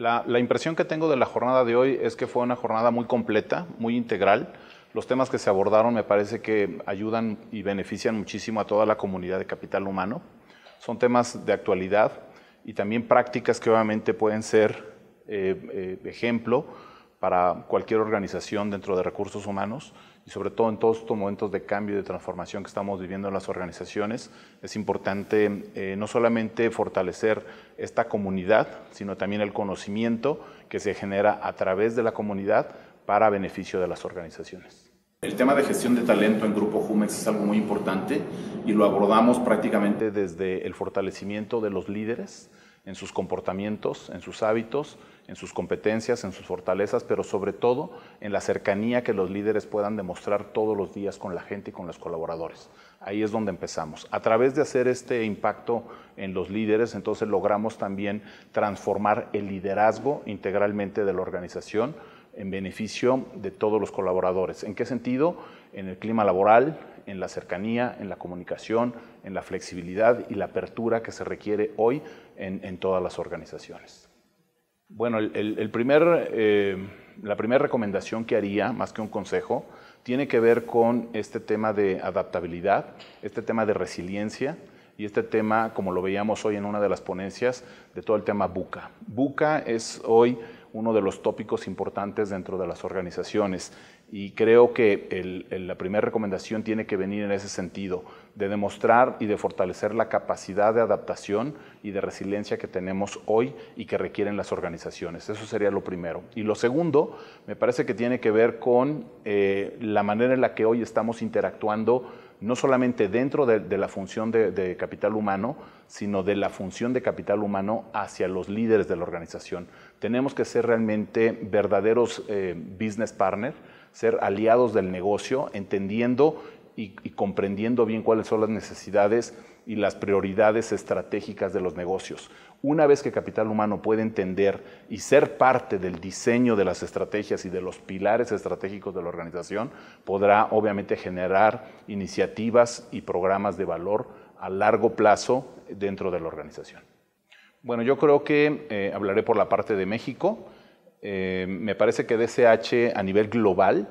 La, impresión que tengo de la jornada de hoy es que fue una jornada muy completa, muy integral. Los temas que se abordaron me parece que ayudan y benefician muchísimo a toda la comunidad de capital humano. Son temas de actualidad y también prácticas que obviamente pueden ser eh, eh, ejemplo para cualquier organización dentro de recursos humanos y sobre todo en todos estos momentos de cambio y de transformación que estamos viviendo en las organizaciones, es importante eh, no solamente fortalecer esta comunidad, sino también el conocimiento que se genera a través de la comunidad para beneficio de las organizaciones. El tema de gestión de talento en Grupo Jumex es algo muy importante y lo abordamos prácticamente desde el fortalecimiento de los líderes en sus comportamientos, en sus hábitos, en sus competencias, en sus fortalezas, pero sobre todo en la cercanía que los líderes puedan demostrar todos los días con la gente y con los colaboradores. Ahí es donde empezamos. A través de hacer este impacto en los líderes, entonces logramos también transformar el liderazgo integralmente de la organización en beneficio de todos los colaboradores. ¿En qué sentido? En el clima laboral, en la cercanía, en la comunicación, en la flexibilidad y la apertura que se requiere hoy en, en todas las organizaciones. Bueno, eh, la primera recomendación que haría, más que un consejo, tiene que ver con este tema de adaptabilidad, este tema de resiliencia y este tema, como lo veíamos hoy en una de las ponencias, de todo el tema buca. Buca es hoy uno de los tópicos importantes dentro de las organizaciones. Y creo que la primera recomendación tiene que venir en ese sentido, de demostrar y de fortalecer la capacidad de adaptación y de resiliencia que tenemos hoy y que requieren las organizaciones. Eso sería lo primero. Y lo segundo, me parece que tiene que ver con eh, la manera en la que hoy estamos interactuando no solamente dentro de, la función de, capital humano, sino de la función de capital humano hacia los líderes de la organización. Tenemos que ser realmente verdaderos eh, business partners, ser aliados del negocio, entendiendo y, y comprendiendo bien cuáles son las necesidades y las prioridades estratégicas de los negocios. Una vez que Capital Humano puede entender y ser parte del diseño de las estrategias y de los pilares estratégicos de la organización, podrá obviamente generar iniciativas y programas de valor a largo plazo dentro de la organización. Bueno, yo creo que eh, hablaré por la parte de México. Eh, me parece que DCH a nivel global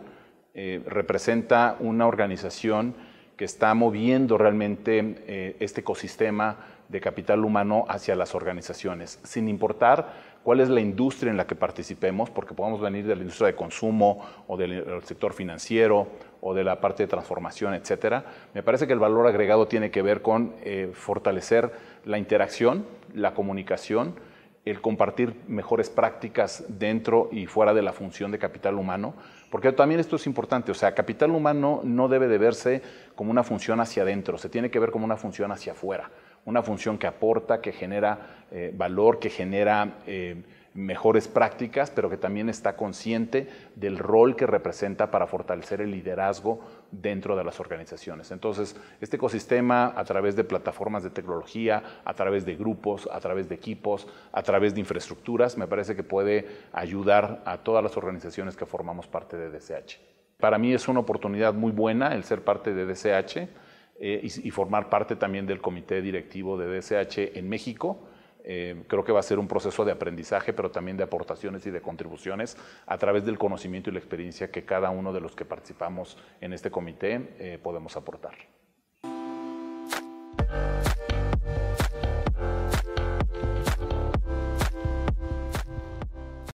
eh, representa una organización que está moviendo realmente eh, este ecosistema de capital humano hacia las organizaciones, sin importar cuál es la industria en la que participemos, porque podemos venir de la industria de consumo o del sector financiero o de la parte de transformación, etcétera. Me parece que el valor agregado tiene que ver con eh, fortalecer la interacción, la comunicación, el compartir mejores prácticas dentro y fuera de la función de capital humano, porque también esto es importante, o sea, capital humano no debe de verse como una función hacia adentro, se tiene que ver como una función hacia afuera, una función que aporta, que genera eh, valor, que genera... Eh, mejores prácticas, pero que también está consciente del rol que representa para fortalecer el liderazgo dentro de las organizaciones. Entonces, este ecosistema a través de plataformas de tecnología, a través de grupos, a través de equipos, a través de infraestructuras, me parece que puede ayudar a todas las organizaciones que formamos parte de DCH. Para mí es una oportunidad muy buena el ser parte de DCH eh, y, y formar parte también del comité directivo de DCH en México eh, creo que va a ser un proceso de aprendizaje, pero también de aportaciones y de contribuciones a través del conocimiento y la experiencia que cada uno de los que participamos en este comité eh, podemos aportar.